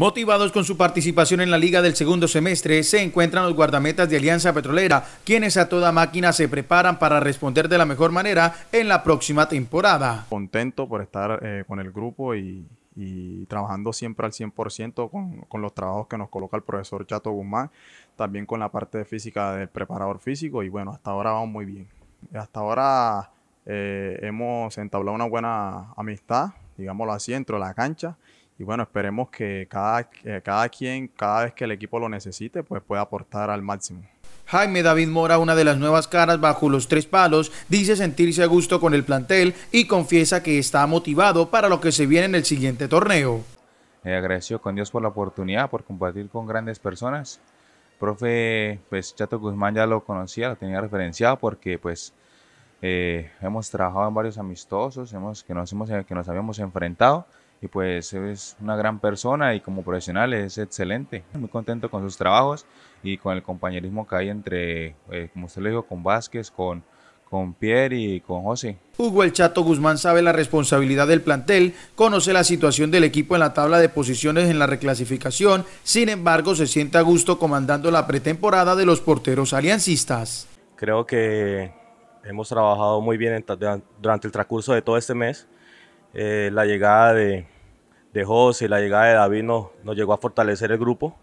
Motivados con su participación en la liga del segundo semestre, se encuentran los guardametas de Alianza Petrolera, quienes a toda máquina se preparan para responder de la mejor manera en la próxima temporada. Contento por estar eh, con el grupo y, trabajando siempre al 100% con, los trabajos que nos coloca el profesor Chato Guzmán, también con la parte física del preparador físico y bueno, hasta ahora vamos muy bien. Hasta ahora eh, hemos entablado una buena amistad, digámoslo así, dentro de la cancha y bueno, esperemos que cada, eh, cada quien, cada vez que el equipo lo necesite, pues pueda aportar al máximo. Jaime David Mora, una de las nuevas caras bajo los tres palos, dice sentirse a gusto con el plantel y confiesa que está motivado para lo que se viene en el siguiente torneo. Eh, con Dios por la oportunidad, por compartir con grandes personas. Profe, pues Chato Guzmán ya lo conocía, lo tenía referenciado porque pues eh, hemos trabajado en varios amistosos, hemos, que, nos hemos, que nos habíamos enfrentado y pues es una gran persona y como profesional es excelente. Muy contento con sus trabajos y con el compañerismo que hay entre, eh, como usted le dijo, con Vázquez, con, con Pierre y con José. Hugo El Chato Guzmán sabe la responsabilidad del plantel, conoce la situación del equipo en la tabla de posiciones en la reclasificación, sin embargo se siente a gusto comandando la pretemporada de los porteros aliancistas. Creo que hemos trabajado muy bien durante el transcurso de todo este mes. Eh, la llegada de, de José, la llegada de David nos, nos llegó a fortalecer el grupo.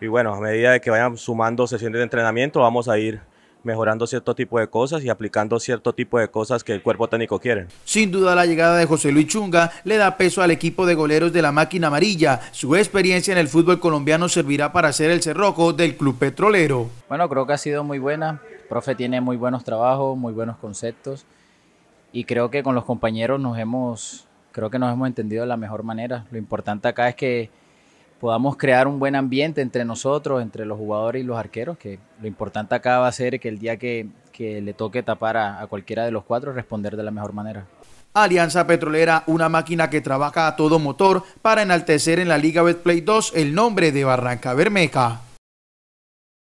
Y bueno, a medida de que vayan sumando sesiones de entrenamiento, vamos a ir mejorando cierto tipo de cosas y aplicando cierto tipo de cosas que el cuerpo técnico quiere. Sin duda la llegada de José Luis Chunga le da peso al equipo de goleros de la máquina amarilla. Su experiencia en el fútbol colombiano servirá para ser el cerroco del club petrolero. Bueno, creo que ha sido muy buena. profe tiene muy buenos trabajos, muy buenos conceptos y creo que con los compañeros nos hemos creo que nos hemos entendido de la mejor manera. Lo importante acá es que podamos crear un buen ambiente entre nosotros, entre los jugadores y los arqueros, que lo importante acá va a ser que el día que, le toque tapar a, a cualquiera de los cuatro, responder de la mejor manera. Alianza Petrolera, una máquina que trabaja a todo motor para enaltecer en la Liga Betplay 2 el nombre de Barranca Bermeja.